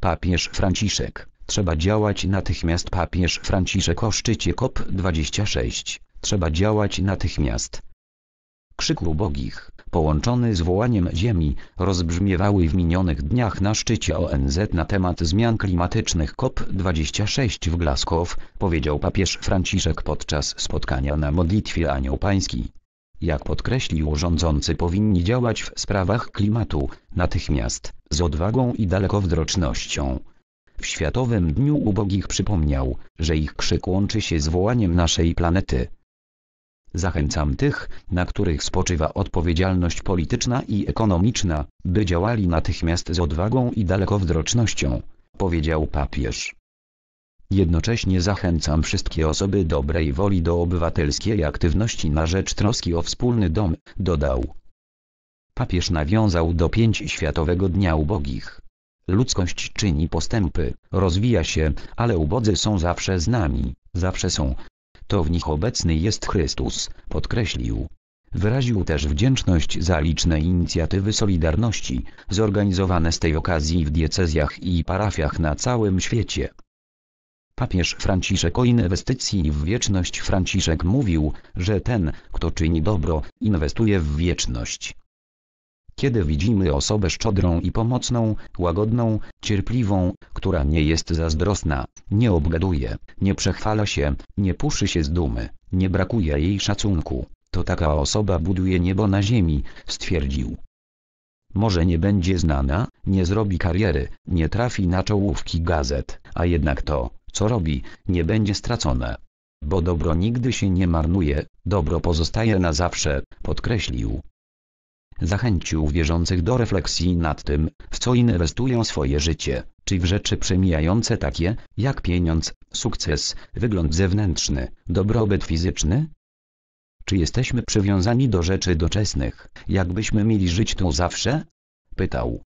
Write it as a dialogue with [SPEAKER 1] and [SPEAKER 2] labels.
[SPEAKER 1] Papież Franciszek. Trzeba działać natychmiast papież Franciszek o szczycie COP26. Trzeba działać natychmiast. Krzyk ubogich, połączony z wołaniem ziemi, rozbrzmiewały w minionych dniach na szczycie ONZ na temat zmian klimatycznych COP26 w Glasgow, powiedział papież Franciszek podczas spotkania na modlitwie Anioł Pański. Jak podkreślił rządzący powinni działać w sprawach klimatu, natychmiast, z odwagą i dalekowzrocznością. W Światowym Dniu Ubogich przypomniał, że ich krzyk łączy się z wołaniem naszej planety. Zachęcam tych, na których spoczywa odpowiedzialność polityczna i ekonomiczna, by działali natychmiast z odwagą i dalekowzrocznością, powiedział papież. Jednocześnie zachęcam wszystkie osoby dobrej woli do obywatelskiej aktywności na rzecz troski o wspólny dom, dodał. Papież nawiązał do pięć Światowego Dnia Ubogich. Ludzkość czyni postępy, rozwija się, ale ubodzy są zawsze z nami, zawsze są. To w nich obecny jest Chrystus, podkreślił. Wyraził też wdzięczność za liczne inicjatywy Solidarności, zorganizowane z tej okazji w diecezjach i parafiach na całym świecie. Papież Franciszek o inwestycji w wieczność Franciszek mówił, że ten, kto czyni dobro, inwestuje w wieczność. Kiedy widzimy osobę szczodrą i pomocną, łagodną, cierpliwą, która nie jest zazdrosna, nie obgaduje, nie przechwala się, nie puszy się z dumy, nie brakuje jej szacunku, to taka osoba buduje niebo na ziemi, stwierdził. Może nie będzie znana, nie zrobi kariery, nie trafi na czołówki gazet, a jednak to, co robi, nie będzie stracone. Bo dobro nigdy się nie marnuje, dobro pozostaje na zawsze, podkreślił. Zachęcił wierzących do refleksji nad tym, w co inwestują swoje życie, czy w rzeczy przemijające takie, jak pieniądz, sukces, wygląd zewnętrzny, dobrobyt fizyczny, czy jesteśmy przywiązani do rzeczy doczesnych, jakbyśmy mieli żyć tu zawsze? Pytał.